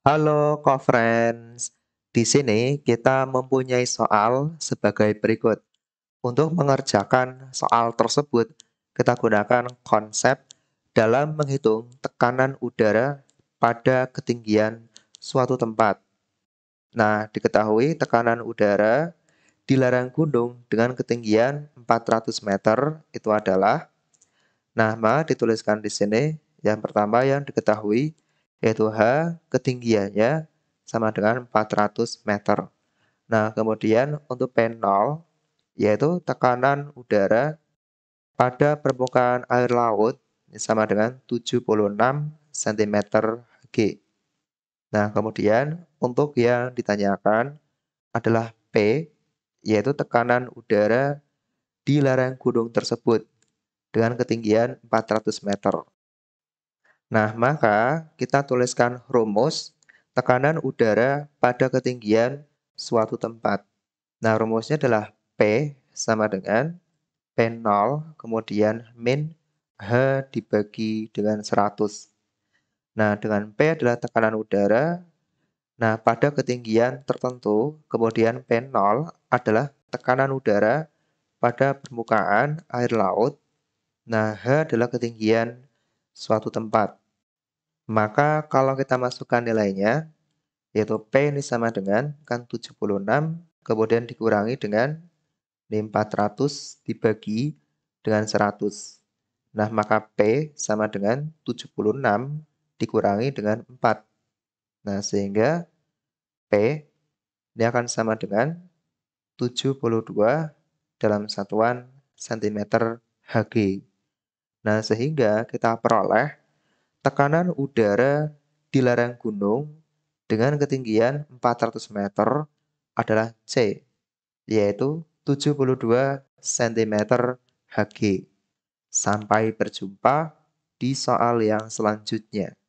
Halo co-friends, di sini kita mempunyai soal sebagai berikut. Untuk mengerjakan soal tersebut, kita gunakan konsep dalam menghitung tekanan udara pada ketinggian suatu tempat. Nah, diketahui tekanan udara di Larang gunung dengan ketinggian 400 meter itu adalah Nah, maka dituliskan di sini yang pertama yang diketahui yaitu H ketinggiannya sama dengan 400 meter. Nah, kemudian untuk P0 yaitu tekanan udara pada permukaan air laut sama dengan 76 cm Hg. Nah, kemudian untuk yang ditanyakan adalah P yaitu tekanan udara di lereng gunung tersebut dengan ketinggian 400 meter. Nah, maka kita tuliskan rumus tekanan udara pada ketinggian suatu tempat. Nah, rumusnya adalah P sama dengan P0, kemudian min H dibagi dengan 100. Nah, dengan P adalah tekanan udara. Nah, pada ketinggian tertentu, kemudian P0 adalah tekanan udara pada permukaan air laut. Nah, H adalah ketinggian suatu tempat. Maka kalau kita masukkan nilainya, yaitu P ini sama dengan kan 76, kemudian dikurangi dengan 400 dibagi dengan 100. Nah, maka P sama dengan 76 dikurangi dengan 4. Nah, sehingga P ini akan sama dengan 72 dalam satuan sentimeter HG. Nah, sehingga kita peroleh tekanan udara di lereng gunung dengan ketinggian 400 meter adalah C, yaitu 72 cm Hg. Sampai berjumpa di soal yang selanjutnya.